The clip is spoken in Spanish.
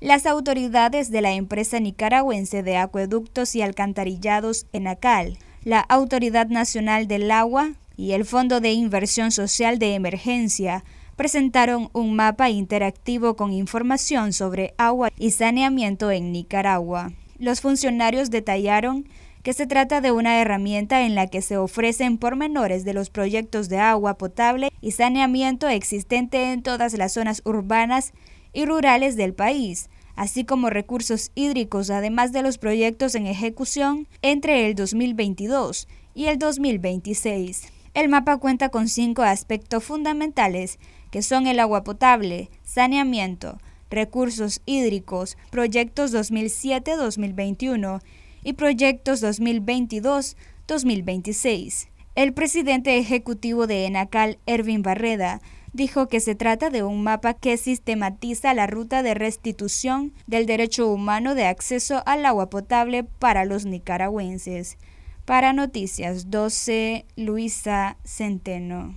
Las autoridades de la empresa nicaragüense de acueductos y alcantarillados ENACAL, la Autoridad Nacional del Agua y el Fondo de Inversión Social de Emergencia presentaron un mapa interactivo con información sobre agua y saneamiento en Nicaragua. Los funcionarios detallaron que se trata de una herramienta en la que se ofrecen pormenores de los proyectos de agua potable y saneamiento existente en todas las zonas urbanas y rurales del país, así como recursos hídricos, además de los proyectos en ejecución entre el 2022 y el 2026. El mapa cuenta con cinco aspectos fundamentales, que son el agua potable, saneamiento, recursos hídricos, proyectos 2007-2021 y proyectos 2022-2026. El presidente ejecutivo de ENACAL, Ervin Barreda, dijo que se trata de un mapa que sistematiza la ruta de restitución del derecho humano de acceso al agua potable para los nicaragüenses. Para Noticias 12, Luisa Centeno.